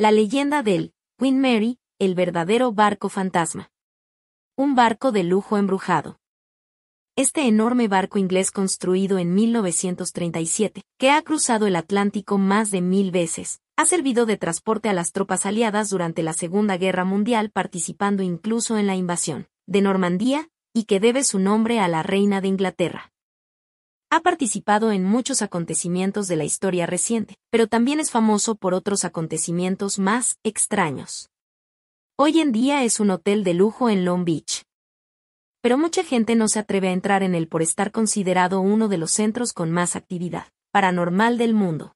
La leyenda del Queen Mary, el verdadero barco fantasma. Un barco de lujo embrujado. Este enorme barco inglés construido en 1937, que ha cruzado el Atlántico más de mil veces, ha servido de transporte a las tropas aliadas durante la Segunda Guerra Mundial participando incluso en la invasión de Normandía, y que debe su nombre a la Reina de Inglaterra. Ha participado en muchos acontecimientos de la historia reciente, pero también es famoso por otros acontecimientos más extraños. Hoy en día es un hotel de lujo en Long Beach. Pero mucha gente no se atreve a entrar en él por estar considerado uno de los centros con más actividad paranormal del mundo.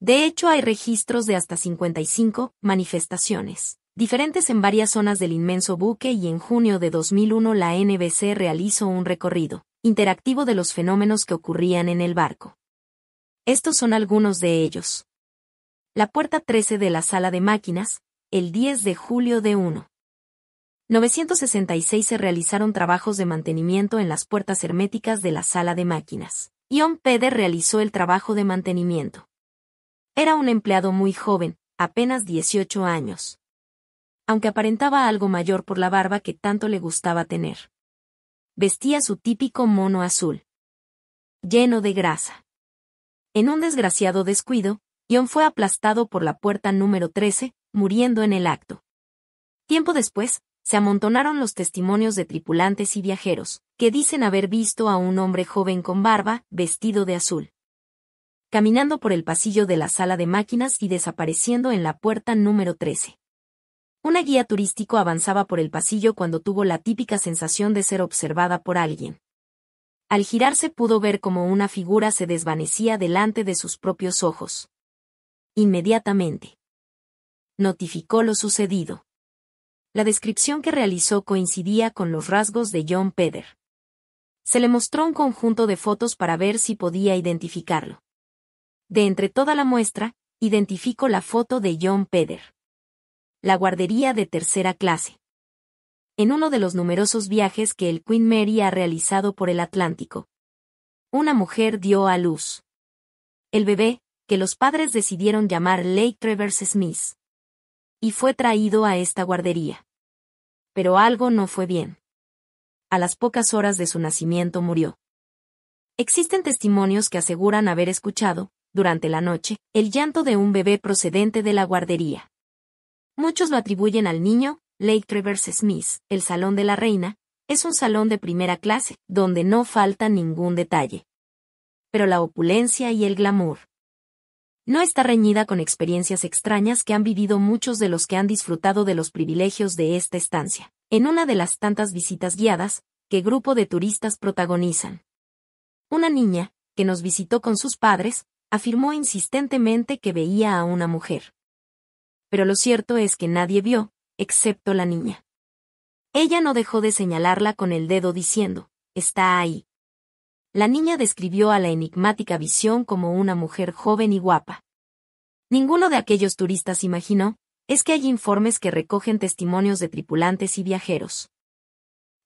De hecho, hay registros de hasta 55 manifestaciones, diferentes en varias zonas del inmenso buque y en junio de 2001 la NBC realizó un recorrido interactivo de los fenómenos que ocurrían en el barco. Estos son algunos de ellos. La puerta 13 de la sala de máquinas, el 10 de julio de 1. 966 se realizaron trabajos de mantenimiento en las puertas herméticas de la sala de máquinas. Ion Peder realizó el trabajo de mantenimiento. Era un empleado muy joven, apenas 18 años. Aunque aparentaba algo mayor por la barba que tanto le gustaba tener vestía su típico mono azul. Lleno de grasa. En un desgraciado descuido, John fue aplastado por la puerta número 13, muriendo en el acto. Tiempo después, se amontonaron los testimonios de tripulantes y viajeros, que dicen haber visto a un hombre joven con barba, vestido de azul. Caminando por el pasillo de la sala de máquinas y desapareciendo en la puerta número 13. Una guía turístico avanzaba por el pasillo cuando tuvo la típica sensación de ser observada por alguien. Al girarse pudo ver como una figura se desvanecía delante de sus propios ojos. Inmediatamente. Notificó lo sucedido. La descripción que realizó coincidía con los rasgos de John Peder. Se le mostró un conjunto de fotos para ver si podía identificarlo. De entre toda la muestra, identificó la foto de John Peder la guardería de tercera clase. En uno de los numerosos viajes que el Queen Mary ha realizado por el Atlántico. Una mujer dio a luz. El bebé, que los padres decidieron llamar Lake Travers Smith. Y fue traído a esta guardería. Pero algo no fue bien. A las pocas horas de su nacimiento murió. Existen testimonios que aseguran haber escuchado, durante la noche, el llanto de un bebé procedente de la guardería. Muchos lo atribuyen al niño, Lake Travers Smith, el Salón de la Reina, es un salón de primera clase, donde no falta ningún detalle. Pero la opulencia y el glamour. No está reñida con experiencias extrañas que han vivido muchos de los que han disfrutado de los privilegios de esta estancia, en una de las tantas visitas guiadas, que grupo de turistas protagonizan. Una niña, que nos visitó con sus padres, afirmó insistentemente que veía a una mujer pero lo cierto es que nadie vio, excepto la niña. Ella no dejó de señalarla con el dedo diciendo, está ahí. La niña describió a la enigmática visión como una mujer joven y guapa. Ninguno de aquellos turistas imaginó, es que hay informes que recogen testimonios de tripulantes y viajeros.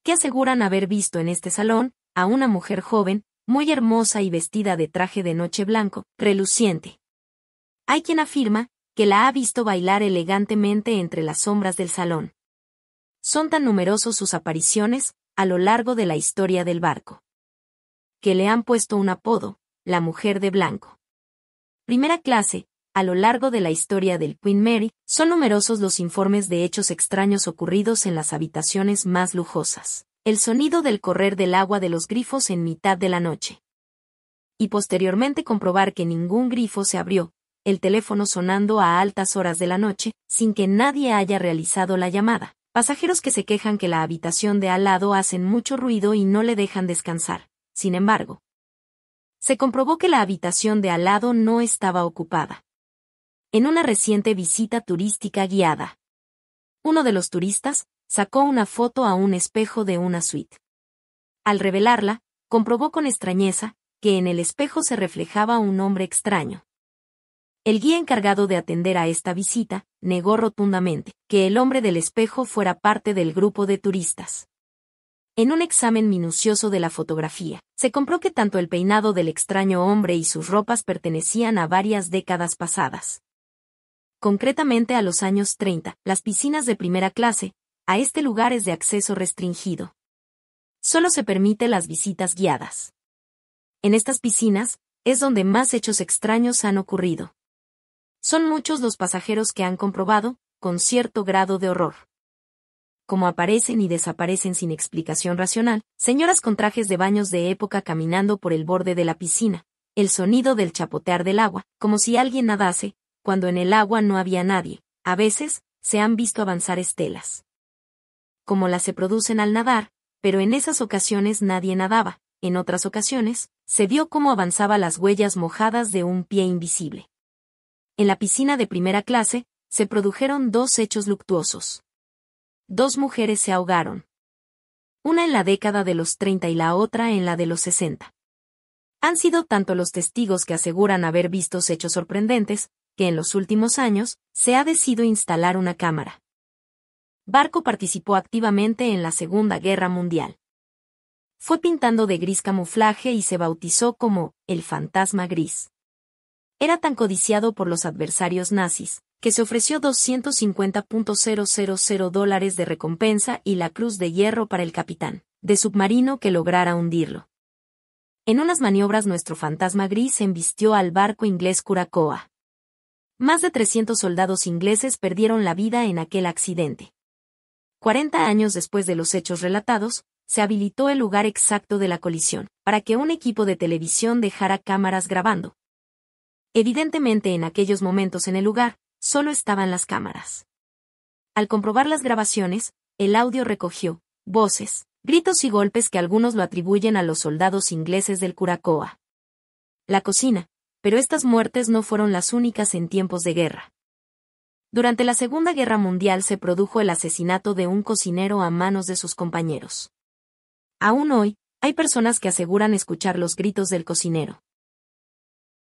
Que aseguran haber visto en este salón, a una mujer joven, muy hermosa y vestida de traje de noche blanco, reluciente. Hay quien afirma, que la ha visto bailar elegantemente entre las sombras del salón. Son tan numerosos sus apariciones, a lo largo de la historia del barco, que le han puesto un apodo, la mujer de blanco. Primera clase, a lo largo de la historia del Queen Mary, son numerosos los informes de hechos extraños ocurridos en las habitaciones más lujosas. El sonido del correr del agua de los grifos en mitad de la noche. Y posteriormente comprobar que ningún grifo se abrió, el teléfono sonando a altas horas de la noche, sin que nadie haya realizado la llamada. Pasajeros que se quejan que la habitación de al lado hacen mucho ruido y no le dejan descansar. Sin embargo, se comprobó que la habitación de al lado no estaba ocupada. En una reciente visita turística guiada, uno de los turistas sacó una foto a un espejo de una suite. Al revelarla, comprobó con extrañeza que en el espejo se reflejaba un hombre extraño, el guía encargado de atender a esta visita negó rotundamente que el hombre del espejo fuera parte del grupo de turistas. En un examen minucioso de la fotografía, se compró que tanto el peinado del extraño hombre y sus ropas pertenecían a varias décadas pasadas. Concretamente a los años 30, las piscinas de primera clase, a este lugar es de acceso restringido. Solo se permite las visitas guiadas. En estas piscinas, es donde más hechos extraños han ocurrido. Son muchos los pasajeros que han comprobado, con cierto grado de horror, como aparecen y desaparecen sin explicación racional, señoras con trajes de baños de época caminando por el borde de la piscina, el sonido del chapotear del agua, como si alguien nadase, cuando en el agua no había nadie, a veces, se han visto avanzar estelas. Como las se producen al nadar, pero en esas ocasiones nadie nadaba, en otras ocasiones, se vio cómo avanzaba las huellas mojadas de un pie invisible en la piscina de primera clase, se produjeron dos hechos luctuosos. Dos mujeres se ahogaron. Una en la década de los 30 y la otra en la de los 60. Han sido tanto los testigos que aseguran haber visto hechos sorprendentes, que en los últimos años, se ha decidido instalar una cámara. Barco participó activamente en la Segunda Guerra Mundial. Fue pintando de gris camuflaje y se bautizó como el fantasma gris. Era tan codiciado por los adversarios nazis, que se ofreció 250.000 dólares de recompensa y la Cruz de Hierro para el capitán, de submarino que lograra hundirlo. En unas maniobras nuestro fantasma gris embistió al barco inglés Curacoa. Más de 300 soldados ingleses perdieron la vida en aquel accidente. 40 años después de los hechos relatados, se habilitó el lugar exacto de la colisión, para que un equipo de televisión dejara cámaras grabando, Evidentemente en aquellos momentos en el lugar, solo estaban las cámaras. Al comprobar las grabaciones, el audio recogió voces, gritos y golpes que algunos lo atribuyen a los soldados ingleses del Curacoa. La cocina, pero estas muertes no fueron las únicas en tiempos de guerra. Durante la Segunda Guerra Mundial se produjo el asesinato de un cocinero a manos de sus compañeros. Aún hoy, hay personas que aseguran escuchar los gritos del cocinero.